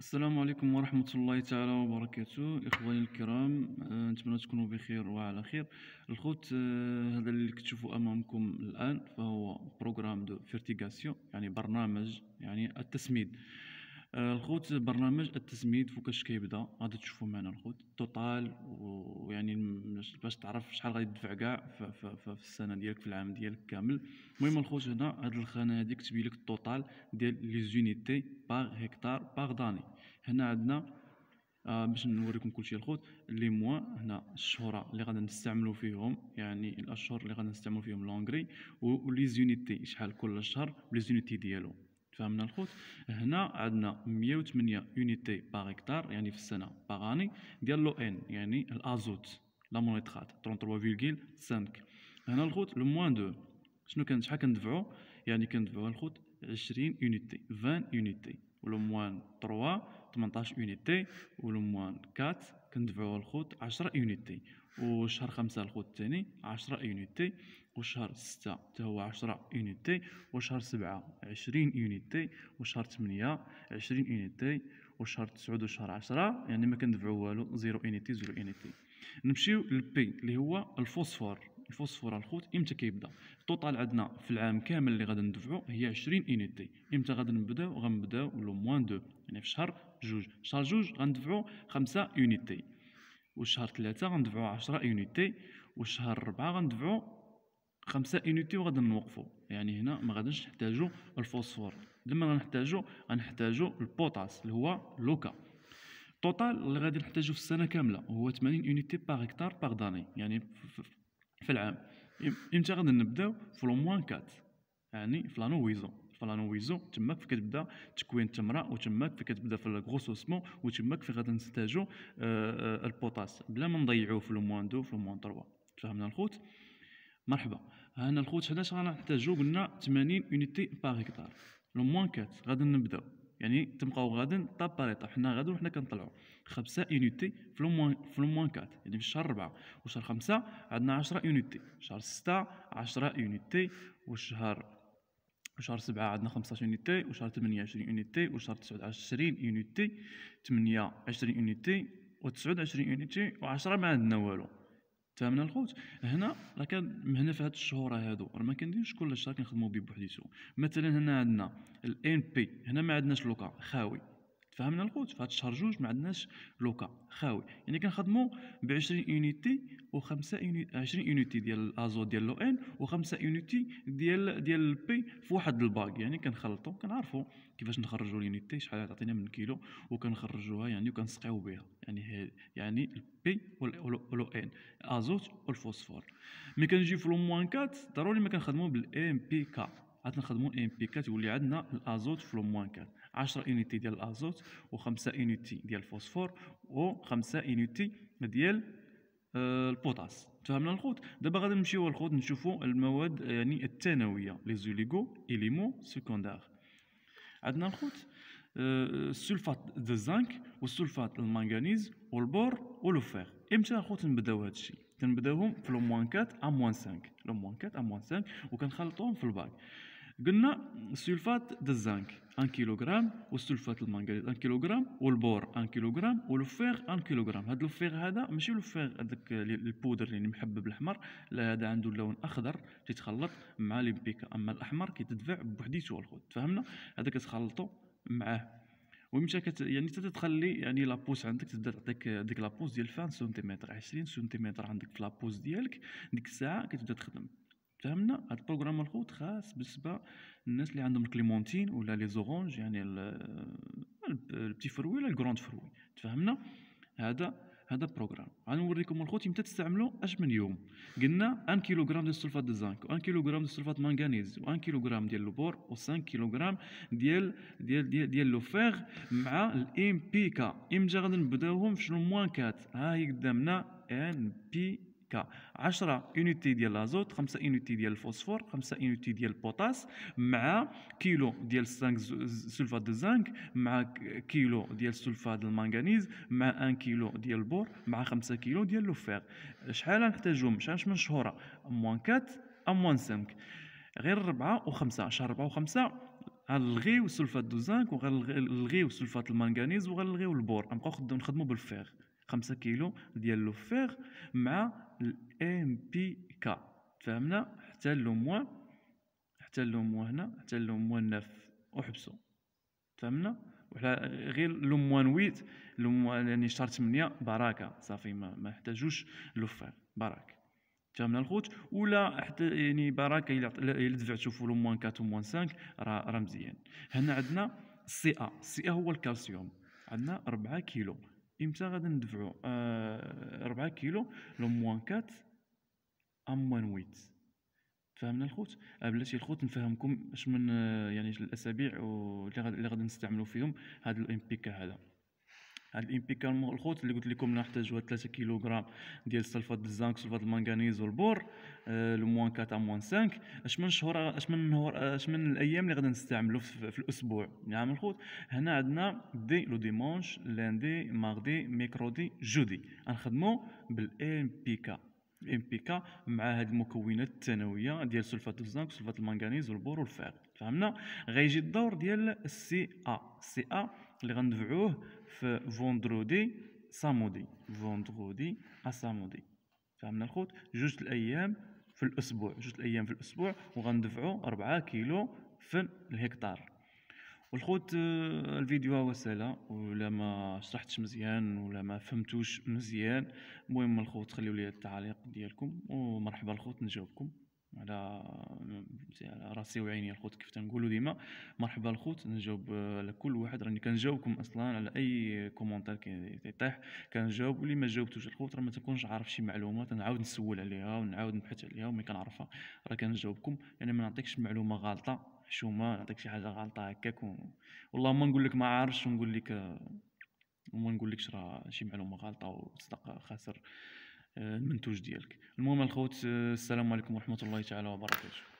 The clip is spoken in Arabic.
السلام عليكم ورحمة الله تعالى وبركاته إخواني الكرام آه، نتمنى تكونوا بخير وعلى خير الخوت آه، هذا اللي كتشوفوا أمامكم الآن فهو بروغرام دو فيرتيغاسيون يعني برنامج يعني التسميد آه، الخوت برنامج التسميد فوكاش كيبدا غادي تشوفوا معنا الخوت توتال ويعني باش تعرف شحال غادي تدفع كاع في, السنه ديالك في العام ديالك كامل المهم الخوت هنا هاد الخانه هادي كتبين لك التوتال ديال لي زونيتي باغ هكتار باغ داني هنا عندنا آه باش نوريكم كلشي الخوت لي موا هنا الشهور اللي غادي نستعملو فيهم يعني الاشهر اللي غادي نستعملو فيهم لونغري ولي زونيتي شحال كل شهر لي زونيتي ديالو فهمنا الخوت هنا عندنا 108 يونيتي باغ هكتار يعني في السنه باغ اني ديال لو ان يعني الازوت لا مونيترات 33,5 هنا الخوت لو موان دو شنو كان شحال كندفعو يعني كندفعو الخوت 20 يونيتي 20 يونيتي ولو موان 3 18 يونيتي ولو موان 4 كندفعوا الخوت 10 يونيتي وشهر خمسة الخوت الثاني 10 يونيتي وشهر ستة حتى هو 10 يونيتي وشهر سبعة 20 يونيتي وشهر 8 20 يونيتي وشهر 9 وشهر 10 يعني ما كندفعوا والو زيرو يونيتي زيرو يونيتي نمشيو للبي اللي هو الفوسفور الفوسفور الخوت امتى كيبدا الطوطال عندنا في العام كامل اللي غادي ندفعو هي 20 يونيتي امتى غادي نبداو غنبداو لو موان دو يعني في شهر جوج شهر جوج غندفعو 5 يونيتي وشهر 3 غندفعو 10 يونيتي وشهر 4 غندفعو 5 يونيتي وغادي نوقفو يعني هنا ما غاديش نحتاجو الفوسفور لما غنحتاجو غنحتاجو البوتاس اللي هو لوكا التوتال اللي غادي نحتاجو في السنه كامله هو 80 يونيتي بار هكتار بار داني يعني في العام امتى غادي نبداو في لو موان 4 يعني في لانو ويزون في لانو ويزون تماك فين كتبدا تكوين التمره وتماك فين كتبدا في الغروسوسمون وتماك فين غادي نستاجو آه، آه، البوتاس بلا ما نضيعوه في لو موان 2 في لو موان 3 فهمنا الخوت مرحبا هنا الخوت حداش غنحتاجو قلنا 80 اونيتي باغ هكتار لو موان 4 غادي نبداو يعني تبقاو غادا طابريطا حنا غادا وحنا كنطلعو خمسة يونيتي في لوموان في لوموان كات يعني في الشهر ربعة وشهر خمسة عندنا عشرة يونيتي شهر ستة عشرة يونيتي وشهر وشهر سبعة عندنا خمسة يونيتي وشهر ثمانية عشرين يونيتي وشهر تسعة عشرين يونيتي ثمانية عشرين يونيتي وتسعود عشرين يونيتي وعشرة ما عندنا والو فهمنا الخوت هنا راه كان هنا في هاد الشهور هادو راه ما كنديروش كلش راه كنخدمو به بوحديتو مثلا هنا عندنا الان بي هنا ما عندناش لوكا خاوي فهمنا القوت فهاد الشهر جوج ما عندناش لوكا خاوي يعني كنخدموا ب 20 يونيتي و5 20 يونيتي ديال الازو ديال لو ان و5 يونيتي ديال ديال البي في واحد الباك يعني كنخلطو كنعرفو كيفاش نخرجوا اليونيتي شحال تعطينا من كيلو وكنخرجوها يعني وكنسقيو بها يعني هي يعني البي ولو ان ازوت والفوسفور مي كنجي في لو موان 4 ضروري ما كنخدموا بالام بي كا عاد نخدموا ام بي كا تولي عندنا الازوت في لو موان 4 10 يونيتي ديال الازوت و5 يونيتي ديال الفوسفور و5 يونيتي ديال آه، البوتاس تفهمنا الخوت دابا غادي نمشيو الخوض نشوفو المواد يعني الثانويه لي زوليغو اي لي مو سيكوندار عندنا الخوت آه، السلفات دو زانك والسلفات المانغانيز والبور والفير امتى الخوت نبداو هادشي كنبداوهم في لو موان 4 ا موان 5 لو موان 4 ا موان 5 وكنخلطوهم في الباك قلنا السلفات د 1 كيلوغرام والسلفات المنغنيز 1 كيلوغرام والبور 1 كيلوغرام والفيغ 1 كيلوغرام هذا الفيغ هذا ماشي الفيغ هذاك البودر اللي محبب الاحمر لا هذا عنده لون اخضر تيتخلط مع ليبيكا اما الاحمر كيتدفع بوحديتو الخود تفهمنا هذا كتخلطو معاه ويمشى كت يعني تتخلي يعني لابوس عندك تبدا تعطيك ديك لابوس ديال 20 سنتيمتر 20 سنتيمتر عندك في لابوس ديالك ديك الساعه كتبدا تخدم تفهمنا هذا البروغرام الخوت خاص بالنسبه للناس اللي عندهم الكليمونتين ولا لي زورونج يعني البتي فروي ولا الكروند فروي تفهمنا هذا هذا بروغرام غنوريكم الخوت امتى تستعملوا اش من يوم قلنا 1 كيلوغرام ديال السلفات ديال الزنك و 1 كيلوغرام ديال السلفات مانغانيز و 1 كيلوغرام ديال البور و 5 كيلوغرام ديال ديال ديال, ديال لو فيغ مع الام بي كا امتى غادي نبداوهم في شنو موان 4 ها هي قدامنا ان بي ك 10 يونيتي ديال لازوت 5 يونيتي ديال الفوسفور 5 يونيتي ديال البوتاس مع كيلو ديال الزنك سلفات دو زنك مع كيلو ديال سلفات المنغنيز مع 1 كيلو ديال البور مع 5 كيلو ديال لو فيغ شحال نحتاجهم شحال من شهوره موان 4 موان 5 غير 4 و5 شهر 4 و5 غنلغيو سلفات دو زنك وغنلغيو سلفات المنغنيز وغنلغيو البور نبقاو نخدمو بالفيغ 5 كيلو ديال لو فيغ مع الام بي كا تفهمنا حتى لو موان حتى لو موان هنا حتى لو موان ناف وحبسو تفهمنا وحنا غير لو موان ويت لو موان يعني شهر 8 بركه صافي ما محتاجوش لو فيغ بركه تفهمنا الخوت ولا حتى يعني بركه الا دفعتو في موان 4 و موان 5 راه راه مزيان هنا عندنا السي ا السي ا هو الكالسيوم عندنا 4 كيلو امتى غادي ندفعوا آه، 4 كيلو لو موان 4 ام موان 8 فهمنا الخوت آه، بلاتي الخوت نفهمكم اش من آه، يعني الاسابيع اللي غادي نستعملو فيهم هاد الام بي كا هذا هاد الامبيكالمون الخوت اللي قلت لكم نحتاجوها 3 كيلوغرام ديال سلفات الزنك سلفات المنغنيز والبور أه لو موان 4 موان 5 اش من شهور اش من نهار آه، اش من الايام اللي غادي نستعملو في, في الاسبوع نعم يعني الخوت هنا عندنا دي لو ديمونش لاندي ماردي ميكرودي جودي غنخدمو بالامبيكا الام بي كا مع هاد المكونات الثانويه ديال سلفات الزنك سلفات المنغنيز والبور والفير فهمنا غيجي الدور ديال السي ا سي ا اللي غندفعوه في فوندرودي سامودي فوندرودي اسامودي فهمنا الخوت جوج الايام في الاسبوع جوج الايام في الاسبوع وغندفعوا 4 كيلو في الهكتار والخوت الفيديو هو سهله ولا ما شرحتش مزيان ولا ما فهمتوش مزيان المهم الخوت خليو لي التعليق ديالكم ومرحبا الخوت نجاوبكم على على راسي وعيني الخوت كيف تنقولوا ديما مرحبا الخوت نجاوب على كل واحد راني كنجاوبكم اصلا على اي كومونتير كيطيح كنجاوب واللي ما جاوبتوش الخوت راه ما تكونش عارف شي معلومه تنعاود نسول عليها ونعاود نبحث عليها وما كنعرفها راه كنجاوبكم لان يعني ما نعطيكش معلومه غلطه حشومه نعطيك شي حاجه غلطه هكاك و... والله ما نقول لك ما عارفش ونقول لك وما نقول لكش راه شي معلومه غلطه وصدق خاسر آه، المنتوج ديالك المهم الخوت آه، السلام عليكم ورحمه الله تعالى وبركاته